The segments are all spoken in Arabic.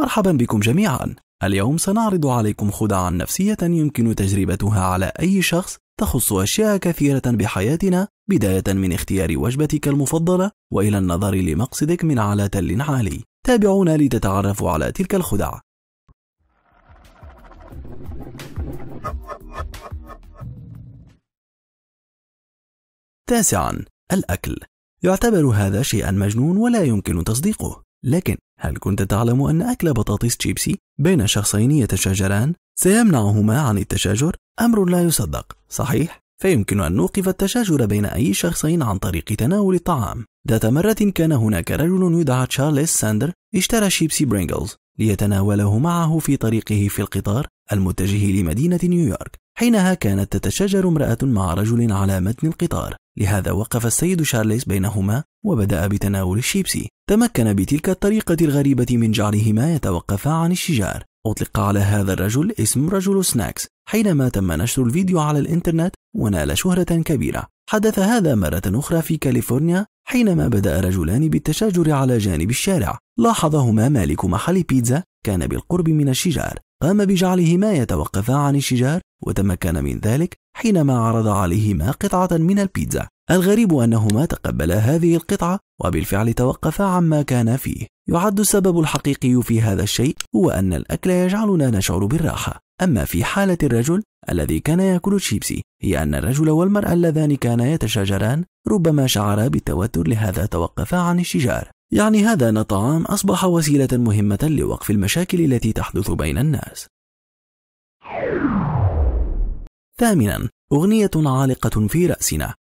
مرحبا بكم جميعا اليوم سنعرض عليكم خدعا نفسية يمكن تجربتها على أي شخص تخص أشياء كثيرة بحياتنا بداية من اختيار وجبتك المفضلة وإلى النظر لمقصدك من على تل عالي تابعونا لتتعرفوا على تلك الخدع تاسعا الأكل يعتبر هذا شيئا مجنون ولا يمكن تصديقه لكن هل كنت تعلم أن أكل بطاطس شيبسي بين شخصين يتشاجران سيمنعهما عن التشاجر؟ أمر لا يصدق، صحيح؟ فيمكن أن نوقف التشاجر بين أي شخصين عن طريق تناول الطعام. ذات مرة كان هناك رجل يدعى تشارلز ساندر اشترى شيبسي برينجلز ليتناوله معه في طريقه في القطار المتجه لمدينة نيويورك. حينها كانت تتشاجر امرأة مع رجل على متن القطار لهذا وقف السيد شارليس بينهما وبدأ بتناول الشيبسي تمكن بتلك الطريقة الغريبة من جعلهما يتوقفا عن الشجار أطلق على هذا الرجل اسم رجل سناكس حينما تم نشر الفيديو على الإنترنت ونال شهرة كبيرة حدث هذا مرة أخرى في كاليفورنيا حينما بدأ رجلان بالتشاجر على جانب الشارع لاحظهما مالك محل بيتزا كان بالقرب من الشجار قام بجعلهما يتوقفا عن الشجار وتمكن من ذلك حينما عرض عليهما قطعة من البيتزا الغريب أنهما تقبلا هذه القطعة وبالفعل توقفا عما كان فيه يعد السبب الحقيقي في هذا الشيء هو أن الأكل يجعلنا نشعر بالراحة أما في حالة الرجل الذي كان يأكل شيبسي هي أن الرجل والمرأة اللذان كانا يتشاجران ربما شعرا بالتوتر لهذا توقفا عن الشجار يعني هذا أن الطعام أصبح وسيلة مهمة لوقف المشاكل التي تحدث بين الناس ثامنا أغنية عالقة في رأسنا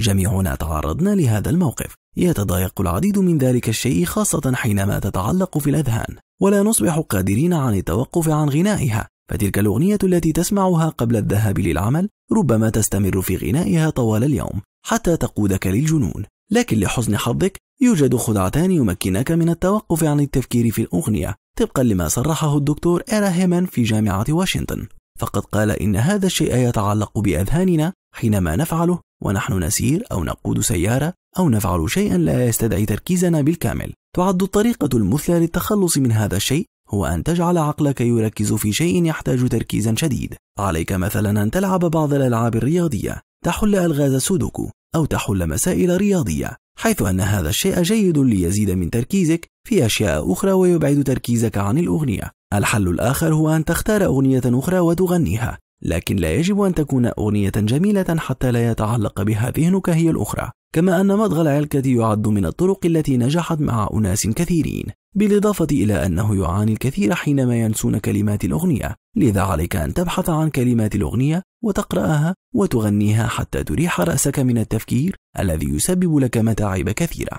جميعنا تعرضنا لهذا الموقف يتضايق العديد من ذلك الشيء خاصة حينما تتعلق في الأذهان ولا نصبح قادرين عن التوقف عن غنائها فتلك الأغنية التي تسمعها قبل الذهاب للعمل ربما تستمر في غنائها طوال اليوم حتى تقودك للجنون لكن لحسن حظك يوجد خدعتان يمكنك من التوقف عن التفكير في الأغنية طبقا لما صرحه الدكتور إيرا هيمان في جامعة واشنطن فقد قال إن هذا الشيء يتعلق بأذهاننا حينما نفعله ونحن نسير أو نقود سيارة أو نفعل شيئا لا يستدعي تركيزنا بالكامل. تعد الطريقة المثلى للتخلص من هذا الشيء هو أن تجعل عقلك يركز في شيء يحتاج تركيزا شديد. عليك مثلا أن تلعب بعض الألعاب الرياضية، تحل ألغاز سودوكو، أو تحل مسائل رياضية، حيث أن هذا الشيء جيد ليزيد من تركيزك في أشياء أخرى ويبعد تركيزك عن الأغنية. الحل الآخر هو أن تختار أغنية أخرى وتغنيها لكن لا يجب أن تكون أغنية جميلة حتى لا يتعلق بها ذهنك هي الأخرى كما أن مضغ العلكة يعد من الطرق التي نجحت مع أناس كثيرين بالإضافة إلى أنه يعاني الكثير حينما ينسون كلمات الأغنية لذا عليك أن تبحث عن كلمات الأغنية وتقرأها وتغنيها حتى تريح رأسك من التفكير الذي يسبب لك متاعب كثيرة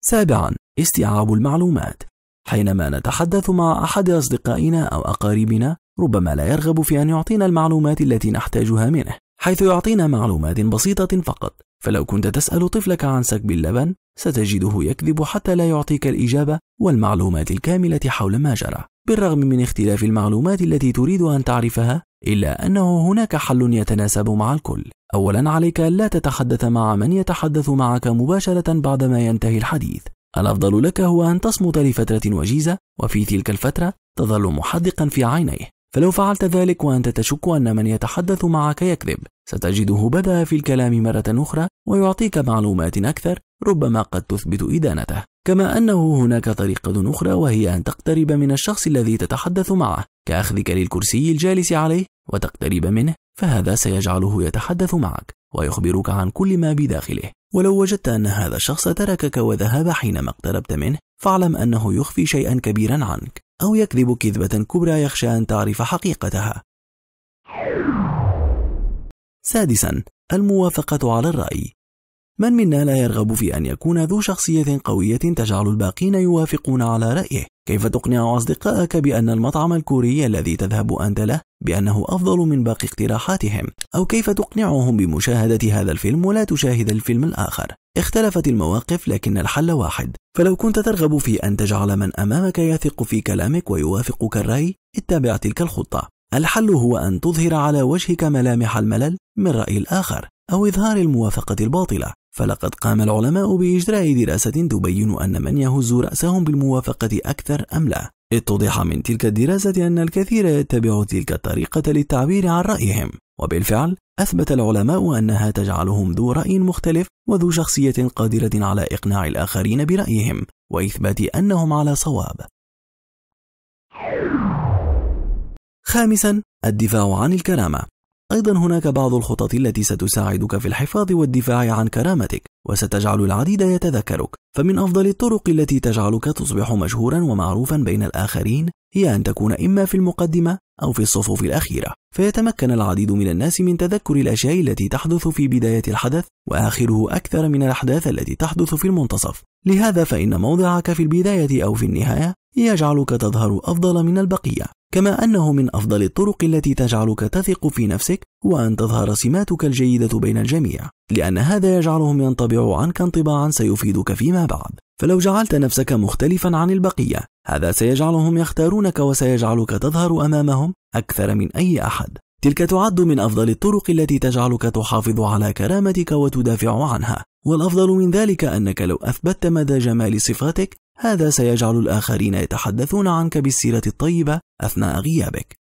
سابعا استيعاب المعلومات حينما نتحدث مع أحد أصدقائنا أو أقاربنا ربما لا يرغب في أن يعطينا المعلومات التي نحتاجها منه حيث يعطينا معلومات بسيطة فقط فلو كنت تسأل طفلك عن سكب اللبن ستجده يكذب حتى لا يعطيك الإجابة والمعلومات الكاملة حول ما جرى بالرغم من اختلاف المعلومات التي تريد أن تعرفها إلا أنه هناك حل يتناسب مع الكل أولا عليك لا تتحدث مع من يتحدث معك مباشرة بعدما ينتهي الحديث الأفضل لك هو أن تصمت لفترة وجيزة وفي تلك الفترة تظل محدقا في عينيه فلو فعلت ذلك وأنت تشك أن من يتحدث معك يكذب ستجده بدأ في الكلام مرة أخرى ويعطيك معلومات أكثر ربما قد تثبت إدانته كما أنه هناك طريقة أخرى وهي أن تقترب من الشخص الذي تتحدث معه كأخذك للكرسي الجالس عليه وتقترب منه فهذا سيجعله يتحدث معك ويخبرك عن كل ما بداخله ولو وجدت أن هذا الشخص تركك وذهب حينما اقتربت منه فاعلم أنه يخفي شيئا كبيرا عنك أو يكذب كذبة كبرى يخشى أن تعرف حقيقتها سادسا الموافقة على الرأي من منا لا يرغب في أن يكون ذو شخصية قوية تجعل الباقين يوافقون على رأيه؟ كيف تقنع أصدقائك بأن المطعم الكوري الذي تذهب أنت له بأنه أفضل من باقي اقتراحاتهم؟ أو كيف تقنعهم بمشاهدة هذا الفيلم ولا تشاهد الفيلم الآخر؟ اختلفت المواقف لكن الحل واحد فلو كنت ترغب في أن تجعل من أمامك يثق في كلامك ويوافقك الرأي اتبع تلك الخطة الحل هو أن تظهر على وجهك ملامح الملل من رأي الآخر أو إظهار الموافقة الباطلة فلقد قام العلماء بإجراء دراسة تبين أن من يهز رأسهم بالموافقة أكثر أم لا اتضح من تلك الدراسة أن الكثير يتبع تلك الطريقة للتعبير عن رأيهم وبالفعل أثبت العلماء أنها تجعلهم ذو رأي مختلف وذو شخصية قادرة على إقناع الآخرين برأيهم وإثبات أنهم على صواب خامسا الدفاع عن الكرامة أيضا هناك بعض الخطط التي ستساعدك في الحفاظ والدفاع عن كرامتك وستجعل العديد يتذكرك فمن أفضل الطرق التي تجعلك تصبح مشهورا ومعروفا بين الآخرين هي أن تكون إما في المقدمة أو في الصفوف الأخيرة فيتمكن العديد من الناس من تذكر الأشياء التي تحدث في بداية الحدث وآخره أكثر من الأحداث التي تحدث في المنتصف لهذا فإن موضعك في البداية أو في النهاية يجعلك تظهر أفضل من البقية، كما أنه من أفضل الطرق التي تجعلك تثق في نفسك وأن تظهر سماتك الجيدة بين الجميع، لأن هذا يجعلهم ينطبعوا عنك انطباعا سيفيدك فيما بعد، فلو جعلت نفسك مختلفا عن البقية، هذا سيجعلهم يختارونك وسيجعلك تظهر أمامهم أكثر من أي أحد، تلك تعد من أفضل الطرق التي تجعلك تحافظ على كرامتك وتدافع عنها والأفضل من ذلك أنك لو أثبتت مدى جمال صفاتك هذا سيجعل الآخرين يتحدثون عنك بالسيرة الطيبة أثناء غيابك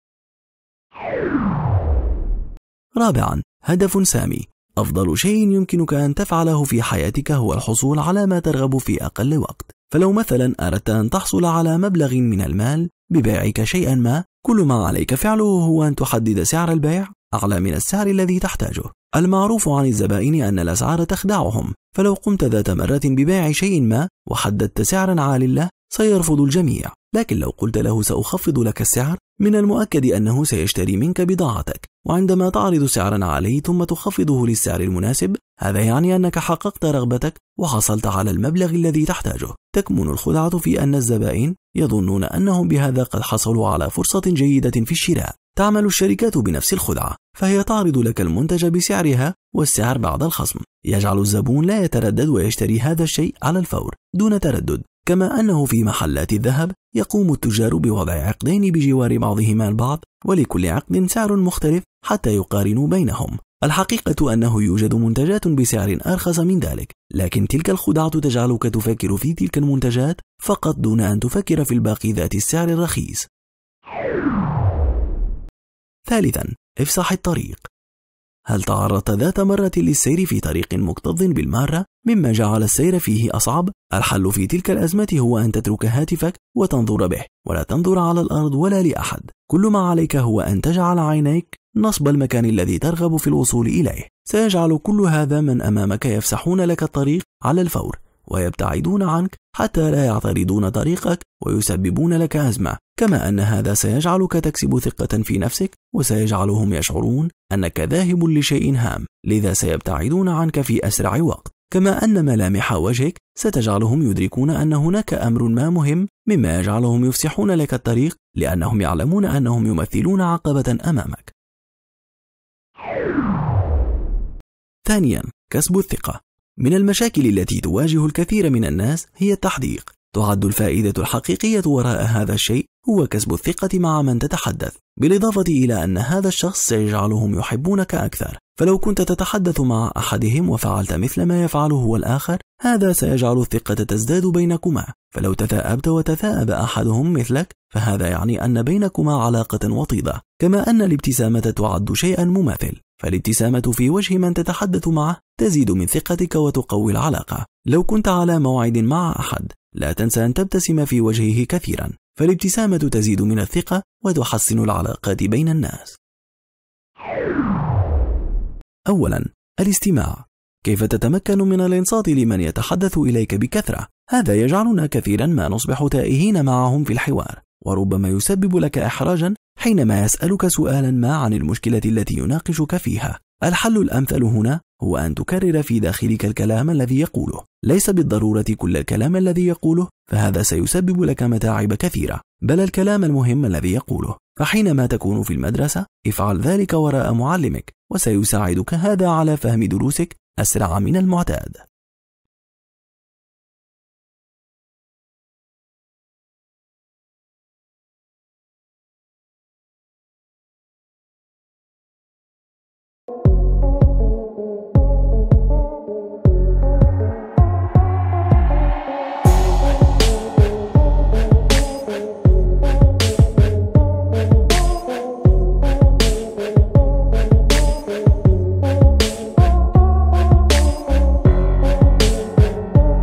رابعا هدف سامي أفضل شيء يمكنك أن تفعله في حياتك هو الحصول على ما ترغب في أقل وقت فلو مثلا أردت أن تحصل على مبلغ من المال ببيعك شيئا ما كل ما عليك فعله هو أن تحدد سعر البيع أعلى من السعر الذي تحتاجه المعروف عن الزبائن أن الأسعار تخدعهم فلو قمت ذات مرة ببيع شيء ما وحددت سعرا عال له سيرفض الجميع لكن لو قلت له سأخفض لك السعر من المؤكد أنه سيشتري منك بضاعتك وعندما تعرض سعرا عليه ثم تخفضه للسعر المناسب هذا يعني أنك حققت رغبتك وحصلت على المبلغ الذي تحتاجه تكمن الخدعة في أن الزبائن يظنون أنهم بهذا قد حصلوا على فرصة جيدة في الشراء تعمل الشركات بنفس الخدعة فهي تعرض لك المنتج بسعرها والسعر بعد الخصم يجعل الزبون لا يتردد ويشتري هذا الشيء على الفور دون تردد كما أنه في محلات الذهب يقوم التجار بوضع عقدين بجوار بعضهما البعض ولكل عقد سعر مختلف حتى يقارنوا بينهم الحقيقة أنه يوجد منتجات بسعر أرخص من ذلك لكن تلك الخدعة تجعلك تفكر في تلك المنتجات فقط دون أن تفكر في الباقي ذات السعر الرخيص ثالثا افسح الطريق هل تعرضت ذات مرة للسير في طريق مكتظ بالمارة مما جعل السير فيه أصعب؟ الحل في تلك الأزمة هو أن تترك هاتفك وتنظر به ولا تنظر على الأرض ولا لأحد كل ما عليك هو أن تجعل عينيك نصب المكان الذي ترغب في الوصول إليه سيجعل كل هذا من أمامك يفسحون لك الطريق على الفور ويبتعدون عنك حتى لا يعترضون طريقك ويسببون لك أزمة كما أن هذا سيجعلك تكسب ثقة في نفسك وسيجعلهم يشعرون أنك ذاهب لشيء هام لذا سيبتعدون عنك في أسرع وقت كما أن ملامح وجهك ستجعلهم يدركون أن هناك أمر ما مهم مما يجعلهم يفسحون لك الطريق لأنهم يعلمون أنهم يمثلون عقبة أمامك ثانيا كسب الثقة من المشاكل التي تواجه الكثير من الناس هي التحديق تعد الفائدة الحقيقية وراء هذا الشيء هو كسب الثقة مع من تتحدث بالإضافة إلى أن هذا الشخص سيجعلهم يحبونك أكثر فلو كنت تتحدث مع أحدهم وفعلت مثل ما يفعله هو الآخر هذا سيجعل الثقة تزداد بينكما فلو تثاءبت وتثاءب أحدهم مثلك فهذا يعني أن بينكما علاقة وطيدة كما أن الابتسامة تعد شيئا مماثل فالابتسامة في وجه من تتحدث معه تزيد من ثقتك وتقوي العلاقة لو كنت على موعد مع أحد لا تنسى أن تبتسم في وجهه كثيرا فالابتسامة تزيد من الثقة وتحسن العلاقات بين الناس أولا الاستماع كيف تتمكن من الانصات لمن يتحدث إليك بكثرة هذا يجعلنا كثيرا ما نصبح تائهين معهم في الحوار وربما يسبب لك إحراجا حينما يسألك سؤالا ما عن المشكلة التي يناقشك فيها. الحل الأمثل هنا هو أن تكرر في داخلك الكلام الذي يقوله، ليس بالضرورة كل الكلام الذي يقوله، فهذا سيسبب لك متاعب كثيرة، بل الكلام المهم الذي يقوله. فحينما تكون في المدرسة، افعل ذلك وراء معلمك، وسيساعدك هذا على فهم دروسك أسرع من المعتاد.